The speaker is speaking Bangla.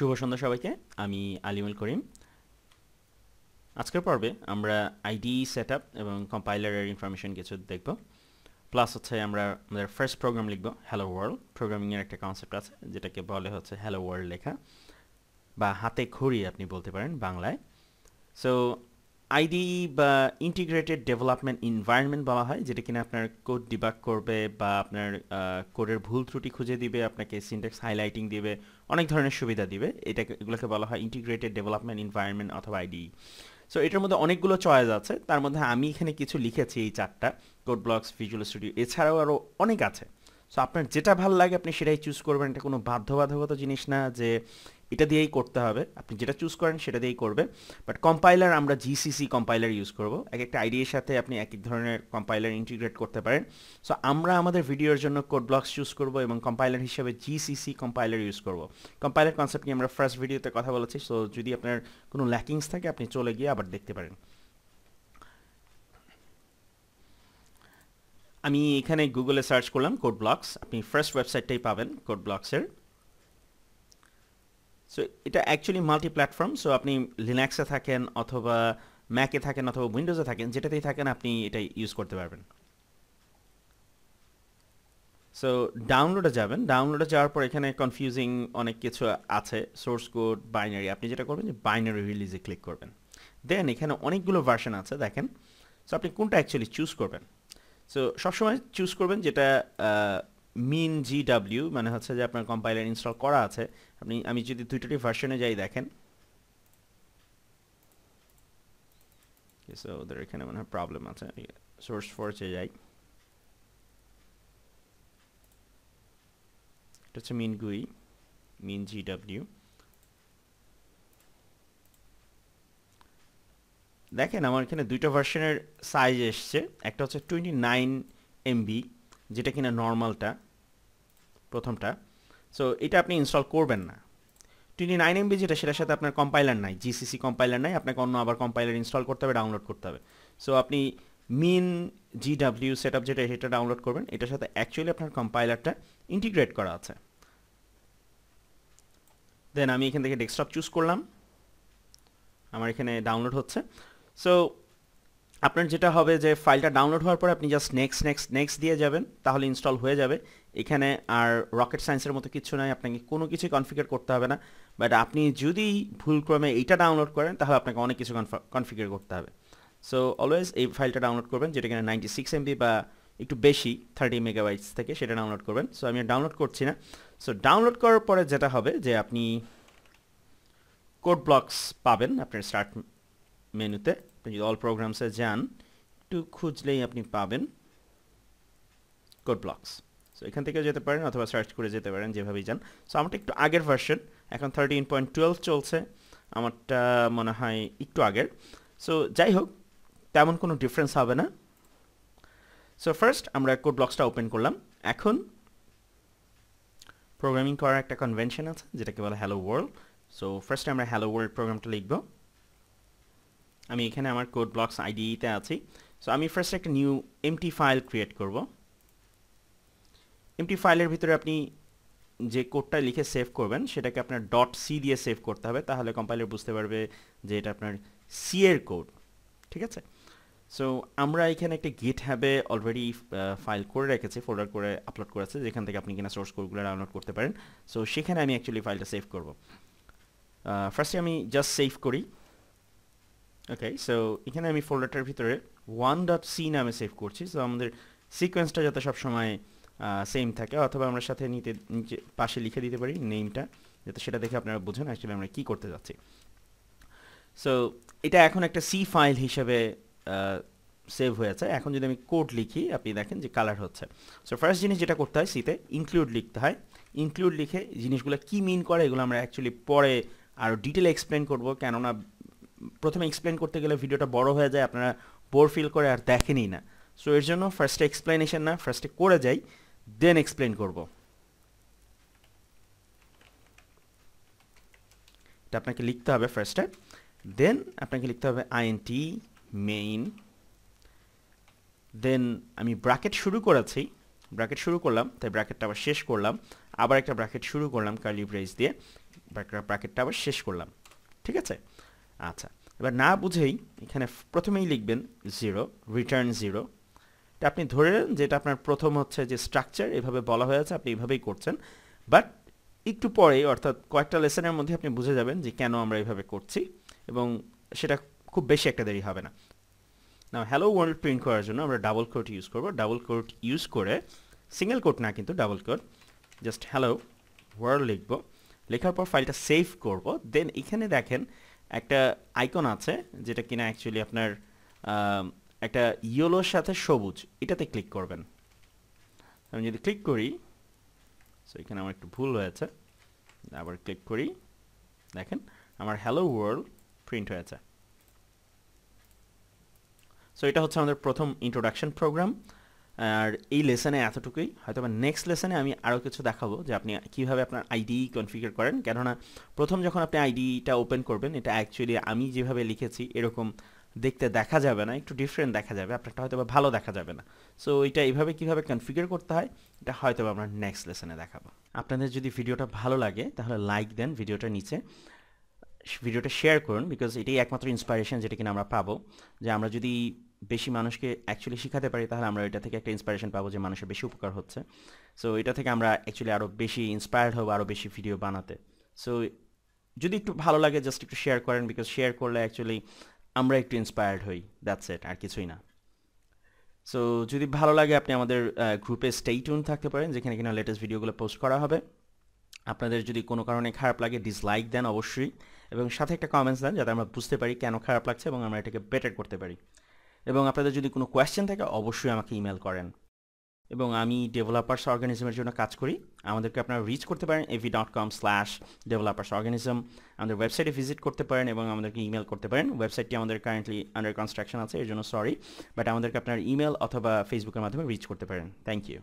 শুভ সন্ধ্যা সবাইকে আমি আলিমুল করিম আজকের পর্বে আমরা আইডি সেট আপ এবং কম্পাইলারের ইনফরমেশন কিছু দেখব প্লাস হচ্ছে আমরা আমাদের ফার্স্ট প্রোগ্রাম লিখব হ্যালো ওয়ার্ল্ড প্রোগ্রামিংয়ের একটা কনসেপ্ট আছে যেটাকে বলে হচ্ছে হ্যালো ওয়ার্ল্ড লেখা বা হাতে খড়ি আপনি বলতে পারেন বাংলায় সো আইডি বা ইন্টিগ্রেটেড ডেভেলপমেন্ট এনভায়রনমেন্ট বলা হয় যেটা কিনা আপনার কোড ডিবাক করবে বা আপনার কোডের ভুল ত্রুটি খুঁজে দিবে আপনাকে সিনটেক্স হাইলাইটিং দিবে অনেক ধরনের সুবিধা দিবে এটাকে এগুলোকে বলা হয় ইন্টিগ্রেটেড ডেভেলপমেন্ট এনভায়রনমেন্ট অথবা আইডিই সো এটার মধ্যে অনেকগুলো চয়েস আছে তার মধ্যে আমি এখানে কিছু লিখেছি এই চারটা কোড ব্লকস ভিজুয়াল স্টুডিও এছাড়াও আরও অনেক আছে সো আপনার যেটা ভালো লাগে আপনি সেটাই চুজ করবেন এটা কোনো বাধ্যবাধকতা জিনিস না যে এটা দিয়েই করতে হবে আপনি যেটা চুজ করেন সেটা দিয়েই করবে বাট কম্পাইলার আমরা জিসিসি কম্পাইলার ইউজ করব এক একটা আইডিয়ার সাথে আপনি এক এক ধরনের কম্পাইলার ইন্টিগ্রেট করতে পারেন সো আমরা আমাদের ভিডিওর জন্য কোড ব্লকস চুজ করব এবং কম্পাইলার হিসেবে জিসিসি কম্পাইলার ইউজ করব কম্পাইলার কনসেপ্ট নিয়ে আমরা ফার্স্ট ভিডিওতে কথা বলেছি সো যদি আপনার কোনো ল্যাকিংস থাকে আপনি চলে গিয়ে আবার দেখতে পারেন আমি এখানে গুগলে সার্চ করলাম কোড ব্লকস আপনি ফার্স্ট ওয়েবসাইটটাই পাবেন কোড ব্লকসের সো এটা অ্যাকচুয়ালি মাল্টি প্ল্যাটফর্ম সো আপনি লিনাক্সে থাকেন অথবা ম্যাকে থাকেন অথবা উইন্ডোজে থাকেন যেটাতেই থাকেন আপনি এটা ইউজ করতে পারবেন সো ডাউনলোডে যাবেন ডাউনলোডে যাওয়ার পর এখানে কনফিউজিং অনেক কিছু আছে সোর্স কোড বাইনারি আপনি যেটা করবেন যে বাইনারি রিলিজে ক্লিক করবেন দেন এখানে অনেকগুলো ভার্সন আছে দেখেন সো আপনি কোনটা অ্যাকচুয়ালি চুজ করবেন সো সবসময় চুজ করবেন যেটা মিন জি ডাব্লিউ মানে হচ্ছে যে আপনার কম্পাইলার ইনস্টল করা আছে আপনি আমি যদি দুইটারই ভার্সনে যাই দেখেন সো ওদের এখানে মনে হয় প্রবলেম আছে সোর্স ফোর্সে যাই এটা হচ্ছে মিন গুই মিন জি ডাব্লিউ দেখেন আমার এখানে দুইটা ভার্সনের সাইজ এসছে একটা হচ্ছে টোয়েন্টি নাইন এমবি যেটা কিনা নর্মালটা প্রথমটা সো এটা আপনি ইনস্টল করবেন না টুয়েন্টি নাইন এমবি যেটা সেটার সাথে আপনার কম্পাইলার নাই জিসিসি কম্পাইলার নাই আপনাকে অন্য আবার কম্পাইলার ইনস্টল করতে হবে ডাউনলোড করতে হবে সো আপনি মিন জিডাব্লিউ সেট আপ যেটা সেটা ডাউনলোড করবেন এটার সাথে অ্যাকচুয়ালি আপনার কম্পাইলারটা ইন্টিগ্রেট করা আছে দেন আমি এখান থেকে ডেস্কটপ চুজ করলাম আমার এখানে ডাউনলোড হচ্ছে সো আপনার যেটা হবে যে ফাইলটা ডাউনলোড হওয়ার পর আপনি জাস্ট নেক্সট নেক্সট নেক্সট দিয়ে যাবেন তাহলে ইনস্টল হয়ে যাবে এখানে আর রকেট সায়েন্সের মতো কিছু নয় আপনাকে কোনো কিছু কনফিগার করতে হবে না বাট আপনি যদি ভুলক্রমে এইটা ডাউনলোড করেন তাহলে আপনাকে অনেক কিছু কনফিগার করতে হবে সো অলওয়েজ এই ফাইলটা ডাউনলোড করবেন যেটা কিনা নাইনটি সিক্স এমবি বা একটু বেশি থার্টি মেগাবাইটস থেকে সেটা ডাউনলোড করবেন সো আমি ডাউনলোড করছি না সো ডাউনলোড করার পরে যেটা হবে যে আপনি কোড ব্লকস পাবেন আপনার স্টার্ট মেনুতে আপনি যদি অল প্রোগ্রামসে যান একটু খুঁজলেই আপনি পাবেন কোড ব্লকস সো এখান থেকে যেতে পারেন অথবা সার্চ করে যেতে পারেন যেভাবেই যান সো আমারটা একটু আগের ভার্সন এখন থার্টিন পয়েন্ট টুয়েলভ চলছে আমারটা মনে হয় একটু আগের সো যাই হোক তেমন কোনো ডিফারেন্স হবে না সো ফার্স্ট আমরা কোড ব্লকসটা ওপেন করলাম এখন প্রোগ্রামিং করার একটা কনভেনশন আছে যেটাকে বলে হ্যালো ওয়ার্ল্ড সো ফার্স্ট আমরা হ্যালো ওয়ার্ল্ড প্রোগ্রামটা লিখব আমি এখানে আমার কোড ব্লকস আইডিতে আছি সো আমি ফার্স্ট একটা নিউ এমটি ফাইল ক্রিয়েট করব এমটি ফাইলের ভিতরে আপনি যে কোডটা লিখে সেভ করবেন সেটাকে আপনার ডট সি দিয়ে সেভ করতে হবে তাহলে কম্পাইলার বুঝতে পারবে যে এটা আপনার সি এর কোড ঠিক আছে সো আমরা এখানে একটা গিট হ্যাবে অলরেডি ফাইল করে রেখেছি ফোল্ডার করে আপলোড করেছে যেখান থেকে আপনি কিনা সোর্স কোডগুলো ডাউনলোড করতে পারেন সো সেখানে আমি অ্যাকচুয়ালি ফাইলটা সেভ করব ফার্স্টে আমি জাস্ট সেভ করি ওকে সো এখানে আমি ফোল্ডারটার ভিতরে ওয়ান ডট সি নামে সেভ করছি সো আমাদের সিকোয়েন্সটা যাতে সবসময় সেম থাকে অথবা আমরা সাথে নিতে নিচে পাশে লিখে দিতে পারি নেমটা যাতে সেটা দেখে আপনারা বুঝেন অ্যাকচুয়ালি আমরা কী করতে যাচ্ছি সো এটা এখন একটা সি ফাইল হিসেবে সেভ হয়েছে এখন যদি আমি কোড লিখি আপনি দেখেন যে কালার হচ্ছে সো ফার্স্ট জিনিস যেটা করতে হয় সিতে ইনক্লুড লিখতে হয় ইনক্লুড লিখে জিনিসগুলো কী মিন করে এগুলো আমরা অ্যাকচুয়ালি পরে আরও ডিটেল এক্সপ্লেন করবো কেননা প্রথমে এক্সপ্লেন করতে গেলে ভিডিওটা বড় হয়ে যায় আপনারা বোর ফিল করে আর দেখেনই না সো এর জন্য ফার্স্টে এক্সপ্লেনেশন না ফার্স্টে করে যাই দেন এক্সপ্লেন করব এটা আপনাকে লিখতে হবে ফার্স্টে দেন আপনাকে লিখতে হবে আইএনটি মেইন দেন আমি ব্র্যাকেট শুরু করেছি ব্র্যাকেট শুরু করলাম তাই ব্র্যাকেটটা আবার শেষ করলাম আবার একটা ব্র্যাকেট শুরু করলাম কার্লি ব্রেস দিয়ে ব্র্যাকেটটা আবার শেষ করলাম ঠিক আছে আচ্ছা এবার না বুঝেই এখানে প্রথমেই লিখবেন জিরো রিটার্ন জিরো এটা আপনি ধরে নেন যেটা আপনার প্রথম হচ্ছে যে স্ট্রাকচার এভাবে বলা হয়েছে আপনি এভাবেই করছেন বাট একটু পরে অর্থাৎ কয়েকটা লেসনের মধ্যে আপনি বুঝে যাবেন যে কেন আমরা এভাবে করছি এবং সেটা খুব বেশি একটা দেরি হবে না না হ্যালো ওয়ার্ল্ড প্রিন্ট করার জন্য আমরা ডাবল কোট ইউজ করব ডাবল কোট ইউজ করে সিঙ্গেল কোট না কিন্তু double quote just hello world লিখব লেখার পর ফাইলটা সেভ করব দেন এখানে দেখেন একটা আইকন আছে যেটা কিনা অ্যাকচুয়ালি আপনার একটা ইয়েলোর সাথে সবুজ এটাতে ক্লিক করবেন আমি যদি ক্লিক করি সো এখানে আমার একটু ভুল হয়েছে আবার ক্লিক করি দেখেন আমার হ্যালো ওয়ার্ল্ড প্রিন্ট হয়েছে সো এটা হচ্ছে আমাদের প্রথম ইন্ট্রোডাকশন প্রোগ্রাম আর এই লেসনে এতটুকুই হয়তো বা নেক্সট লেসনে আমি আরও কিছু দেখাবো যে আপনি কীভাবে আপনার আইডি কনফিগার করেন কেননা প্রথম যখন আপনি আইডিটা ওপেন করবেন এটা অ্যাকচুয়ালি আমি যেভাবে লিখেছি এরকম দেখতে দেখা যাবে না একটু ডিফারেন্ট দেখা যাবে আপনারটা হয়তো ভালো দেখা যাবে না সো এটা এইভাবে কিভাবে কনফিগার করতে হয় এটা হয়তো আমরা নেক্সট লেসনে দেখাবো আপনাদের যদি ভিডিওটা ভালো লাগে তাহলে লাইক দেন ভিডিওটা নিচে ভিডিওটা শেয়ার করুন বিকজ এটাই একমাত্র ইন্সপায়ারেশন যেটা কিনা আমরা পাবো যে আমরা যদি বেশি মানুষকে অ্যাকচুয়ালি শেখাতে পারি তাহলে আমরা এটা থেকে একটা ইন্সপিরেশন পাবো যে মানুষের বেশি উপকার হচ্ছে সো এটা থেকে আমরা অ্যাকচুয়ালি আরও বেশি ইন্সপায়ার্ড হবো আরও বেশি ভিডিও বানাতে সো যদি একটু ভালো লাগে জাস্ট একটু শেয়ার করেন বিকজ শেয়ার করলে অ্যাকচুয়ালি আমরা একটু ইন্সপায়ার্ড হই দ্যাটস এট আর কিছুই না সো যদি ভালো লাগে আপনি আমাদের গ্রুপে টুন থাকতে পারেন যেখানে কিনা লেটেস্ট ভিডিওগুলো পোস্ট করা হবে আপনাদের যদি কোনো কারণে খারাপ লাগে ডিসলাইক দেন অবশ্যই এবং সাথে একটা কমেন্টস দেন যাতে আমরা বুঝতে পারি কেন খারাপ লাগছে এবং আমরা এটাকে বেটার করতে পারি এবং আপনাদের যদি কোনো কোয়েশ্চেন থাকে অবশ্যই আমাকে ইমেল করেন এবং আমি ডেভেলপার্স অর্গানিজমের জন্য কাজ করি আমাদেরকে আপনারা রিচ করতে পারেন A V dot com slash developers organism আমাদের ওয়েবসাইটে ভিজিট করতে পারেন এবং আমাদেরকে ইমেল করতে পারেন ওয়েবসাইটটি আমাদের কারেন্টলি আন্ডার কনস্ট্রাকশন আছে এর জন্য সরি বাট আমাদেরকে আপনার ইমেল অথবা ফেসবুকের মাধ্যমে রিচ করতে পারেন থ্যাংক ইউ